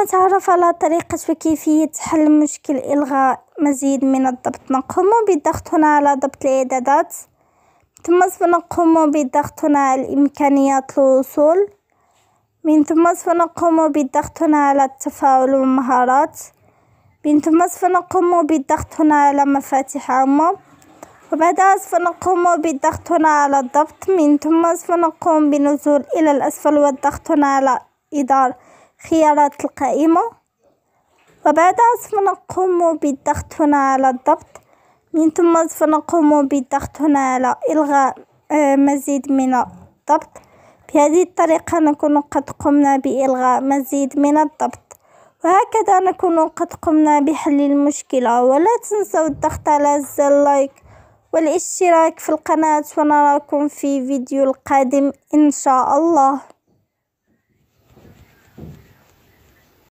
نتعرف على طريقة وكيفية حل مشكل إلغاء مزيد من الضبط نقوم بالضغط هنا على ضبط الإعدادات ثم سوف نقوم بالضغط هنا على إمكانيات الوصول من ثم سوف نقوم بالضغط هنا على التفاعل والمهارات من ثم سوف نقوم بالضغط هنا على مفاتيح عامة وبعدها سوف نقوم بالضغط هنا على الضبط من ثم سوف نقوم بالنزول إلى الأسفل والضغط هنا على إدارة خيارات القائمة وبعد نقوم بالضغط هنا على الضبط من ثم نقوم بالضغط هنا على إلغاء آه، مزيد من الضبط بهذه الطريقة نكون قد قمنا بإلغاء مزيد من الضبط وهكذا نكون قد قمنا بحل المشكلة ولا تنسوا الضغط على زر لايك والاشتراك في القناة ونراكم في فيديو القادم إن شاء الله